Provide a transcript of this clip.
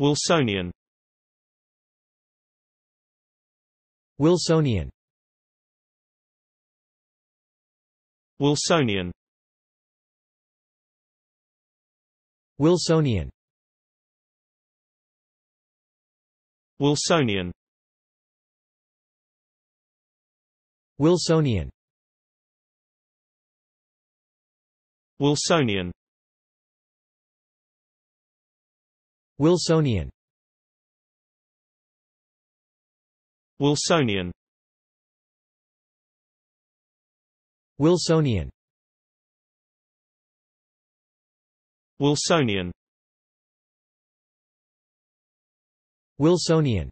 Wilsonian Wilsonian Wilsonian Wilsonian Wilsonian Wilsonian Wilsonian Wilsonian Wilsonian Wilsonian Wilsonian Wilsonian